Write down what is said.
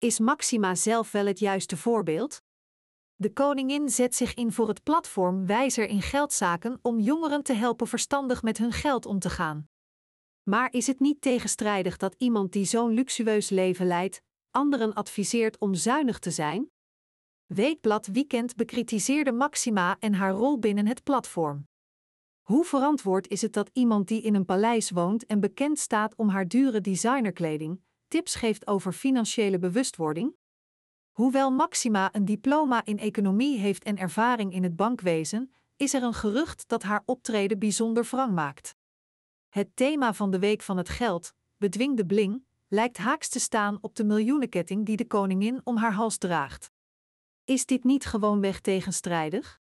Is Maxima zelf wel het juiste voorbeeld? De koningin zet zich in voor het platform Wijzer in Geldzaken om jongeren te helpen verstandig met hun geld om te gaan. Maar is het niet tegenstrijdig dat iemand die zo'n luxueus leven leidt, anderen adviseert om zuinig te zijn? Weekblad Weekend bekritiseerde Maxima en haar rol binnen het platform. Hoe verantwoord is het dat iemand die in een paleis woont en bekend staat om haar dure designerkleding, tips geeft over financiële bewustwording? Hoewel Maxima een diploma in economie heeft en ervaring in het bankwezen, is er een gerucht dat haar optreden bijzonder wrang maakt. Het thema van de Week van het Geld, bedwing de bling, lijkt haaks te staan op de miljoenenketting die de koningin om haar hals draagt. Is dit niet gewoonweg tegenstrijdig?